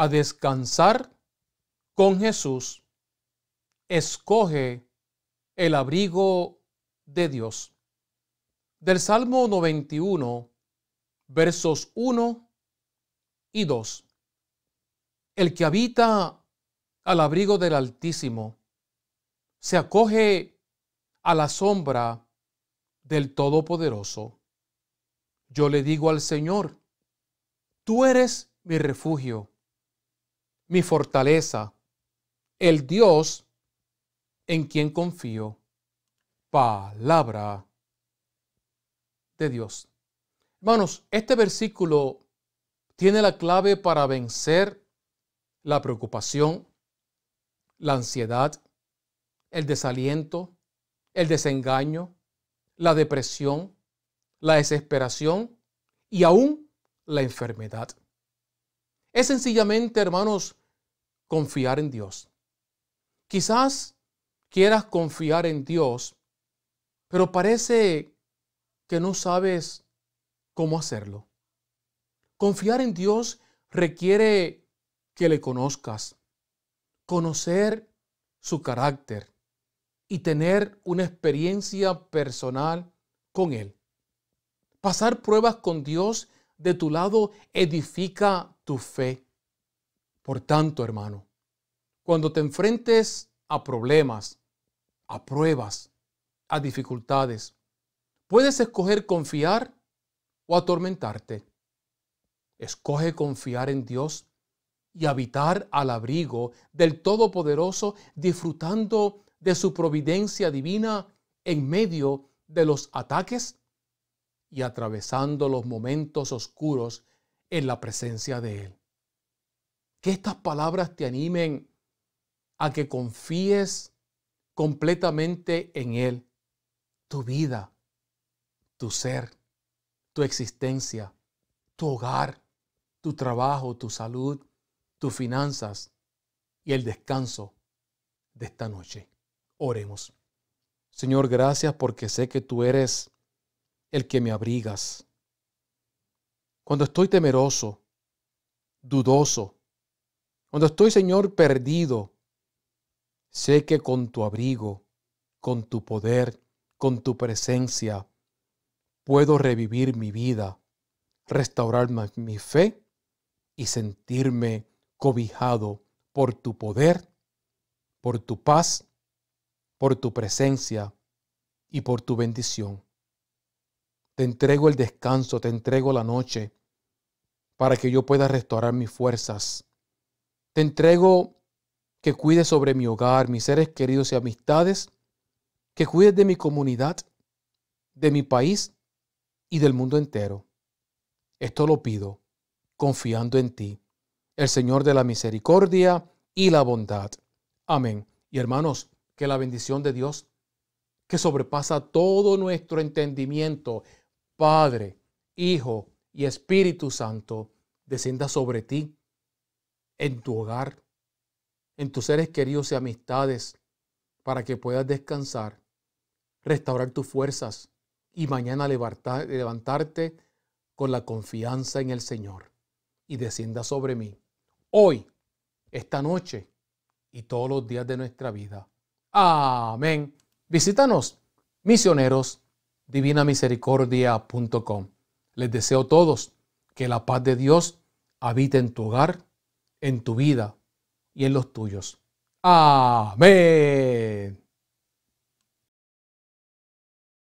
a descansar con Jesús, escoge el abrigo de Dios. Del Salmo 91, versos 1 y 2. El que habita al abrigo del Altísimo se acoge a la sombra del Todopoderoso. Yo le digo al Señor, tú eres mi refugio, mi fortaleza, el Dios en quien confío. Palabra de Dios. Hermanos, este versículo tiene la clave para vencer la preocupación, la ansiedad, el desaliento, el desengaño, la depresión, la desesperación y aún la enfermedad. Es sencillamente, hermanos, confiar en Dios. Quizás quieras confiar en Dios, pero parece que no sabes cómo hacerlo. Confiar en Dios requiere que le conozcas, conocer su carácter y tener una experiencia personal con Él. Pasar pruebas con Dios de tu lado edifica tu fe. Por tanto, hermano, cuando te enfrentes a problemas, a pruebas, a dificultades, puedes escoger confiar o atormentarte. Escoge confiar en Dios y habitar al abrigo del Todopoderoso, disfrutando de su providencia divina en medio de los ataques y atravesando los momentos oscuros en la presencia de Él. Que estas palabras te animen a que confíes completamente en Él, tu vida, tu ser, tu existencia, tu hogar, tu trabajo, tu salud, tus finanzas y el descanso de esta noche. Oremos. Señor, gracias porque sé que tú eres el que me abrigas. Cuando estoy temeroso, dudoso, cuando estoy, Señor, perdido, sé que con tu abrigo, con tu poder, con tu presencia, puedo revivir mi vida, restaurar mi fe y sentirme cobijado por tu poder, por tu paz, por tu presencia y por tu bendición. Te entrego el descanso, te entrego la noche, para que yo pueda restaurar mis fuerzas te entrego que cuides sobre mi hogar, mis seres queridos y amistades, que cuides de mi comunidad, de mi país y del mundo entero. Esto lo pido, confiando en ti, el Señor de la misericordia y la bondad. Amén. Y hermanos, que la bendición de Dios, que sobrepasa todo nuestro entendimiento, Padre, Hijo y Espíritu Santo, descienda sobre ti en tu hogar, en tus seres queridos y amistades, para que puedas descansar, restaurar tus fuerzas y mañana levantarte con la confianza en el Señor y descienda sobre mí, hoy, esta noche y todos los días de nuestra vida. Amén. Visítanos, misioneros, divinamisericordia.com. Les deseo a todos que la paz de Dios habite en tu hogar en tu vida y en los tuyos. Amén.